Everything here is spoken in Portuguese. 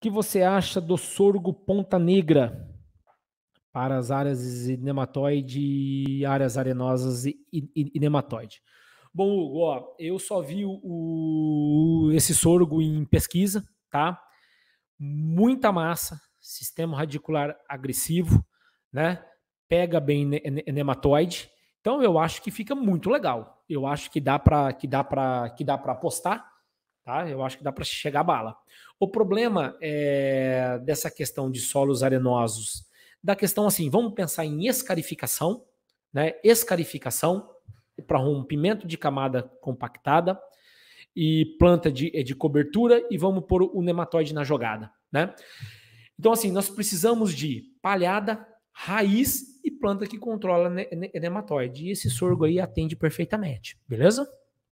que você acha do sorgo ponta negra para as áreas nematóide, áreas arenosas e, e, e nematóide? Bom, Hugo, ó, eu só vi o, o, esse sorgo em pesquisa, tá? Muita massa, sistema radicular agressivo, né? Pega bem nematóide. Então eu acho que fica muito legal. Eu acho que dá para que dá para que dá para apostar Tá? Eu acho que dá para chegar a bala. O problema é dessa questão de solos arenosos, da questão assim, vamos pensar em escarificação, né? Escarificação para rompimento de camada compactada e planta de, eh, de cobertura e vamos pôr o nematóide na jogada, né? Então assim, nós precisamos de palhada, raiz e planta que controla nematóide. E esse sorgo aí atende perfeitamente, beleza?